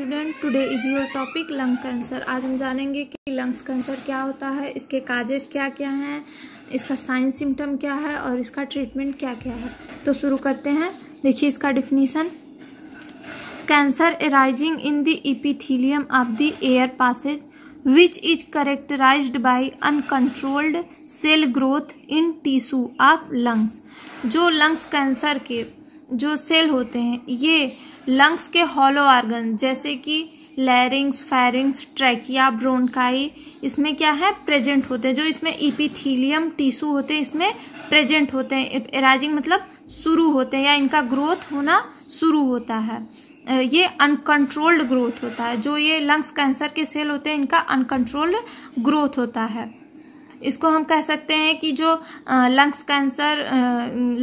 student today is your topic lung cancer आज हम जानेंगे कि लंग्स कैंसर क्या होता है इसके काजेज क्या क्या हैं इसका साइंस सिम्टम क्या है और इसका ट्रीटमेंट क्या क्या है तो शुरू करते हैं देखिए इसका definition cancer arising in the epithelium of the air passages which is characterise by uncontrolled cell growth in tissue of lungs जो लंग्स कैंसर के जो सेल होते हैं ये लंग्स के हॉलो आर्गन जैसे कि लैरिंग्स फैरिंग्स ट्रैकिया ब्रोनकाई इसमें क्या है प्रेजेंट होते हैं जो इसमें इपिथीलियम टीसू होते हैं इसमें प्रेजेंट होते हैं एराइजिंग मतलब शुरू होते हैं या इनका ग्रोथ होना शुरू होता है ये अनकंट्रोल्ड ग्रोथ होता है जो ये लंग्स कैंसर के सेल होते हैं इनका अनकंट्रोल्ड ग्रोथ होता है इसको हम कह सकते हैं कि जो लंग्स कैंसर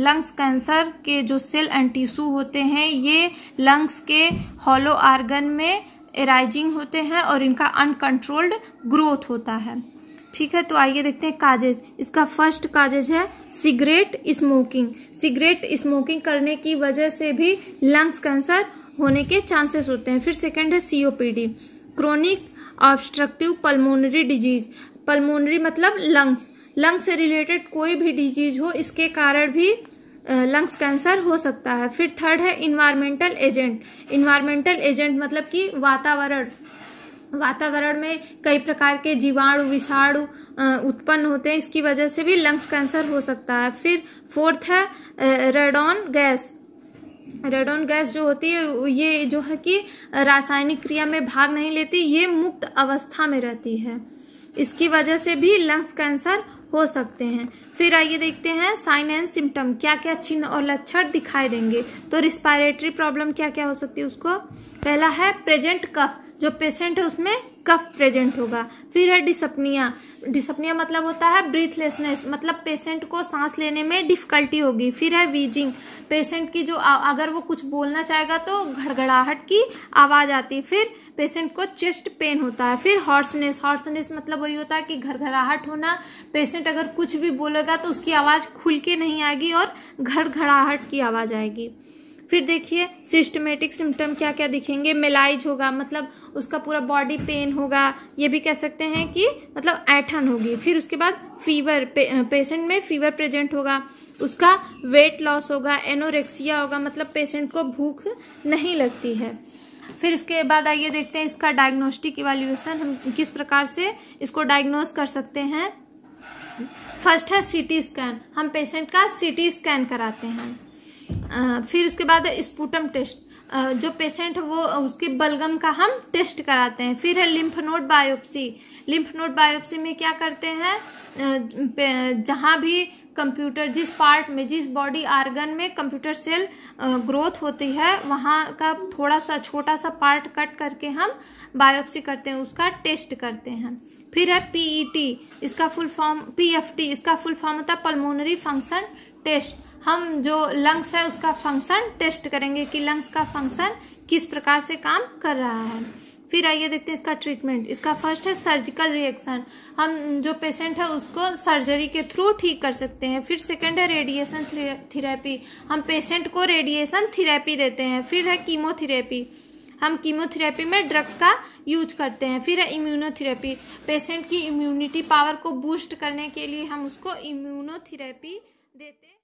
लंग्स कैंसर के जो सेल एंड टिश्यू होते हैं ये लंग्स के हॉलो आर्गन में एराइजिंग होते हैं और इनका अनकंट्रोल्ड ग्रोथ होता है ठीक है तो आइए देखते हैं काजेज इसका फर्स्ट काजेज है सिगरेट स्मोकिंग सिगरेट स्मोकिंग करने की वजह से भी लंग्स कैंसर होने के चांसेस होते हैं फिर सेकंड है COPD chronic obstructive pulmonary disease pulmonary मतलब लंग्स लंग्स से रिलेटेड कोई भी डिजीज हो इसके कारण भी लंग्स कैंसर हो सकता है फिर थर्ड है इन्वायरमेंटल एजेंट इन्वायरमेंटल एजेंट मतलब कि वातावरण वातावरण में कई प्रकार के जीवाणु विषाणु उत्पन्न होते हैं इसकी वजह से भी लंग्स कैंसर हो सकता है फिर फोर्थ है रेडॉन गैस रेडॉन गैस जो होती है ये जो है कि रासायनिक क्रिया में भाग नहीं लेती ये मुक्त अवस्था में रहती है इसकी वजह से भी लंग्स कैंसर हो सकते हैं फिर आइए देखते हैं साइन एंड सिम्टम क्या क्या चिन्ह और लक्षण दिखाई देंगे तो रिस्पायरेटरी प्रॉब्लम क्या क्या हो सकती है उसको पहला है प्रेजेंट कफ जो पेशेंट है उसमें कफ प्रेजेंट होगा फिर है डिसपनिया डिसपनिया मतलब होता है ब्रीथलेसनेस मतलब पेशेंट को सांस लेने में डिफिकल्टी होगी फिर है वीजिंग पेशेंट की जो अगर वो कुछ बोलना चाहेगा तो घड़घड़ाहट की आवाज़ आती फिर पेशेंट को चेस्ट पेन होता है फिर हॉर्सनेस हॉर्सनेस मतलब वही होता है कि घरघराहट होना पेशेंट अगर कुछ भी बोलेगा तो उसकी आवाज़ खुल के नहीं आएगी और घराहट की आवाज़ आएगी फिर देखिए सिस्टमेटिक सिम्टम क्या क्या दिखेंगे मेलाइज होगा मतलब उसका पूरा बॉडी पेन होगा ये भी कह सकते हैं कि मतलब ऐठन होगी फिर उसके बाद फीवर पे, पेशेंट में फीवर प्रेजेंट होगा उसका वेट लॉस होगा एनोरेक्सिया होगा मतलब पेशेंट को भूख नहीं लगती है फिर इसके बाद आइए देखते हैं इसका डायग्नोस्टिक इवेल्यूशन हम किस प्रकार से इसको डायग्नोस कर सकते हैं फर्स्ट है सीटी स्कैन हम पेशेंट का सीटी स्कैन कराते हैं फिर उसके बाद स्पूटम टेस्ट जो पेशेंट वो उसकी बलगम का हम टेस्ट कराते हैं फिर है lymph node biopsy lymph node biopsy में क्या करते हैं जहाँ भी कंप्यूटर जिस पार्ट में जिस बॉडी आर्गन में कंप्यूटर सेल ग्रोथ होती है वहाँ का थोड़ा सा छोटा सा पार्ट कट करके हम बायोप्सी करते हैं उसका टेस्ट करते हैं फिर है पीईटी e इसका फुल फॉर्म पीएफटी इसका फुल फॉर्म होता है पल्मोनरी फंक्शन टेस्ट हम जो लंग्स है उसका फंक्शन टेस्ट करेंगे कि लंग्स का फंक्शन किस प्रकार से काम कर रहा है फिर आइए देखते हैं इसका ट्रीटमेंट इसका फर्स्ट है सर्जिकल रिएक्शन हम जो पेशेंट है उसको सर्जरी के थ्रू ठीक कर सकते हैं फिर सेकेंड है रेडिएशन थेरेपी हम पेशेंट को रेडिएशन थेरेपी देते हैं फिर है कीमोथेरेपी हम कीमोथेरेपी में ड्रग्स का यूज करते हैं फिर है इम्यूनोथेरेपी पेशेंट की इम्यूनिटी पावर को बूस्ट करने के लिए हम उसको इम्यूनोथेरेपी देते हैं